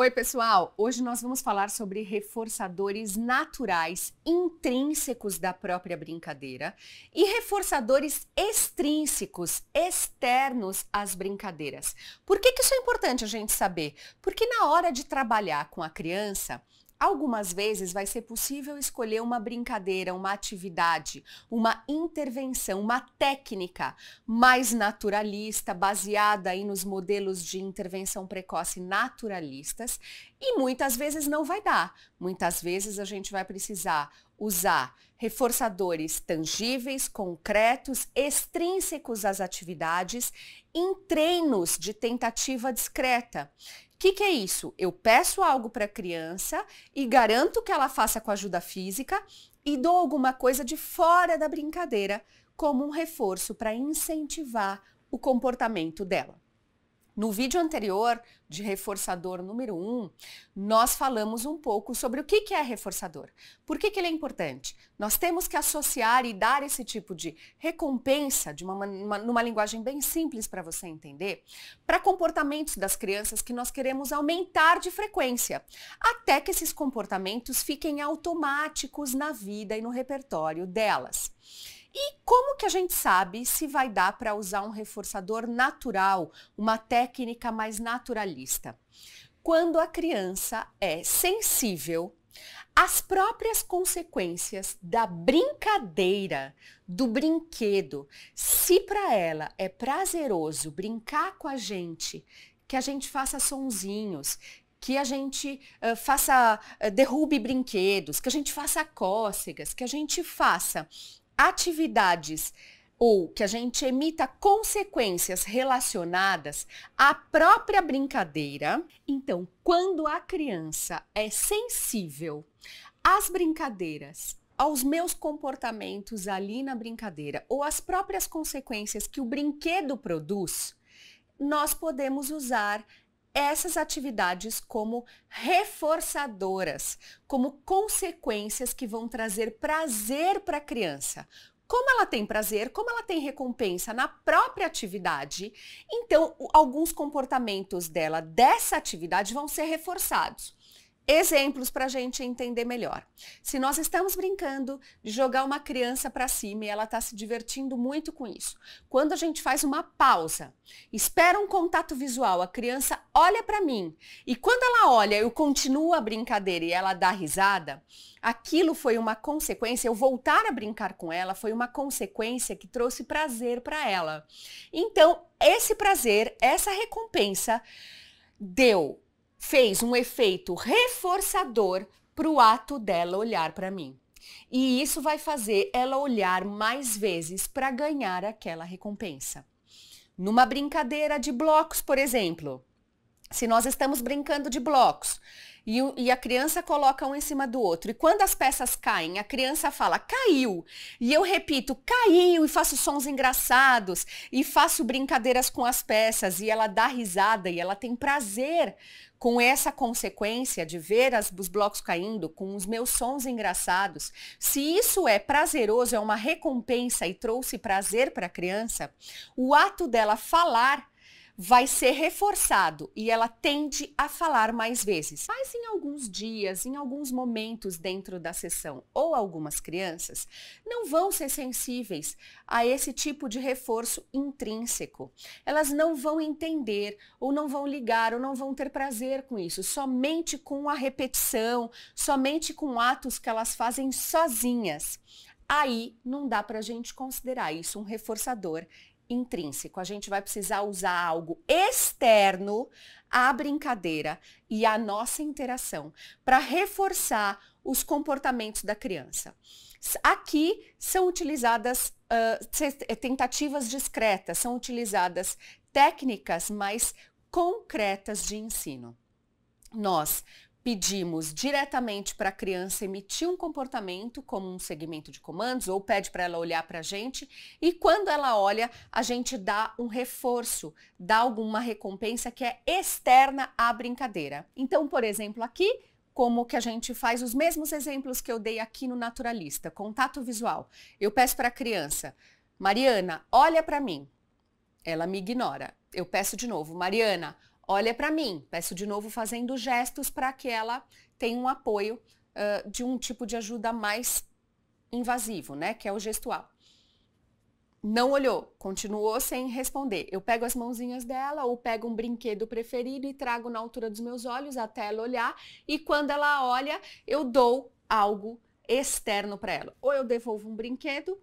Oi, pessoal! Hoje nós vamos falar sobre reforçadores naturais intrínsecos da própria brincadeira e reforçadores extrínsecos, externos às brincadeiras. Por que, que isso é importante a gente saber? Porque na hora de trabalhar com a criança, Algumas vezes vai ser possível escolher uma brincadeira, uma atividade, uma intervenção, uma técnica mais naturalista, baseada aí nos modelos de intervenção precoce naturalistas, e muitas vezes não vai dar. Muitas vezes a gente vai precisar usar reforçadores tangíveis, concretos, extrínsecos às atividades, em treinos de tentativa discreta. O que, que é isso? Eu peço algo para a criança e garanto que ela faça com ajuda física e dou alguma coisa de fora da brincadeira como um reforço para incentivar o comportamento dela. No vídeo anterior de reforçador número 1, um, nós falamos um pouco sobre o que é reforçador. Por que, ele é importante? Nós temos que associar e dar esse tipo de recompensa, de uma, uma numa linguagem bem simples para você entender, para comportamentos das crianças que nós queremos aumentar de frequência, até que esses comportamentos fiquem automáticos na vida e no repertório delas. E como que a gente sabe se vai dar para usar um reforçador natural, uma técnica mais naturalista? Quando a criança é sensível às próprias consequências da brincadeira, do brinquedo, se para ela é prazeroso brincar com a gente, que a gente faça sonzinhos, que a gente uh, faça, uh, derrube brinquedos, que a gente faça cócegas, que a gente faça atividades ou que a gente emita consequências relacionadas à própria brincadeira. Então, quando a criança é sensível às brincadeiras, aos meus comportamentos ali na brincadeira ou às próprias consequências que o brinquedo produz, nós podemos usar essas atividades como reforçadoras, como consequências que vão trazer prazer para a criança. Como ela tem prazer, como ela tem recompensa na própria atividade, então alguns comportamentos dela dessa atividade vão ser reforçados exemplos para a gente entender melhor. Se nós estamos brincando de jogar uma criança para cima e ela está se divertindo muito com isso, quando a gente faz uma pausa, espera um contato visual, a criança olha para mim e quando ela olha, eu continuo a brincadeira e ela dá risada, aquilo foi uma consequência, eu voltar a brincar com ela foi uma consequência que trouxe prazer para ela. Então, esse prazer, essa recompensa, deu fez um efeito reforçador para o ato dela olhar para mim. E isso vai fazer ela olhar mais vezes para ganhar aquela recompensa. Numa brincadeira de blocos, por exemplo, se nós estamos brincando de blocos e, e, a criança coloca um em cima do outro, e quando as peças caem, a criança fala caiu, e eu repito caiu, e faço sons engraçados, e faço brincadeiras com as peças, e ela dá risada, e ela tem prazer com essa consequência de ver as, os blocos caindo, com os meus sons engraçados, se isso é prazeroso, é uma recompensa e trouxe prazer para a criança, o ato dela falar vai ser reforçado e ela tende a falar mais vezes. Mas em alguns dias, em alguns momentos dentro da sessão ou algumas crianças não vão ser sensíveis a esse tipo de reforço intrínseco. Elas não vão entender ou não vão ligar ou não vão ter prazer com isso, somente com a repetição, somente com atos que elas fazem sozinhas aí não dá para a gente considerar isso um reforçador intrínseco. A gente vai precisar usar algo externo à brincadeira e à nossa interação para reforçar os comportamentos da criança. Aqui são utilizadas uh, tentativas discretas, são utilizadas técnicas mais concretas de ensino. Nós pedimos diretamente para a criança emitir um comportamento como um segmento de comandos ou pede para ela olhar para a gente e quando ela olha, a gente dá um reforço, dá alguma recompensa que é externa à brincadeira. Então, por exemplo, aqui como que a gente faz os mesmos exemplos que eu dei aqui no Naturalista, contato visual. Eu peço para a criança, Mariana, olha para mim. Ela me ignora. Eu peço de novo, Mariana, olha para mim. Peço de novo fazendo gestos para que ela tenha um apoio uh, de um tipo de ajuda mais invasivo, né? Que é o gestual. Não olhou, continuou sem responder. Eu pego as mãozinhas dela ou pego um brinquedo preferido e trago na altura dos meus olhos até ela olhar. E quando ela olha, eu dou algo externo para ela. Ou eu devolvo um brinquedo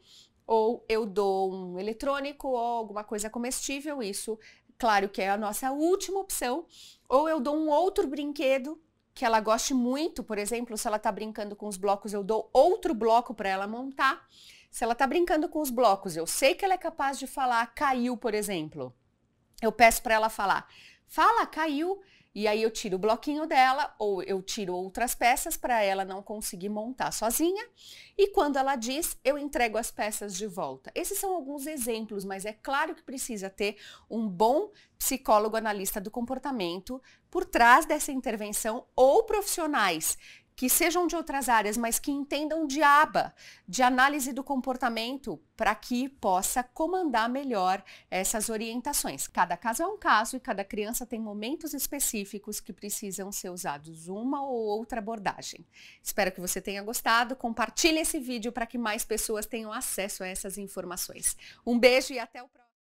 ou eu dou um eletrônico ou alguma coisa comestível, isso, claro que é a nossa última opção, ou eu dou um outro brinquedo que ela goste muito, por exemplo, se ela está brincando com os blocos, eu dou outro bloco para ela montar. Se ela está brincando com os blocos, eu sei que ela é capaz de falar caiu, por exemplo. Eu peço para ela falar, fala caiu, e aí eu tiro o bloquinho dela ou eu tiro outras peças para ela não conseguir montar sozinha. E quando ela diz, eu entrego as peças de volta. Esses são alguns exemplos, mas é claro que precisa ter um bom psicólogo analista do comportamento por trás dessa intervenção ou profissionais que sejam de outras áreas, mas que entendam de aba, de análise do comportamento, para que possa comandar melhor essas orientações. Cada caso é um caso e cada criança tem momentos específicos que precisam ser usados uma ou outra abordagem. Espero que você tenha gostado. Compartilhe esse vídeo para que mais pessoas tenham acesso a essas informações. Um beijo e até o próximo.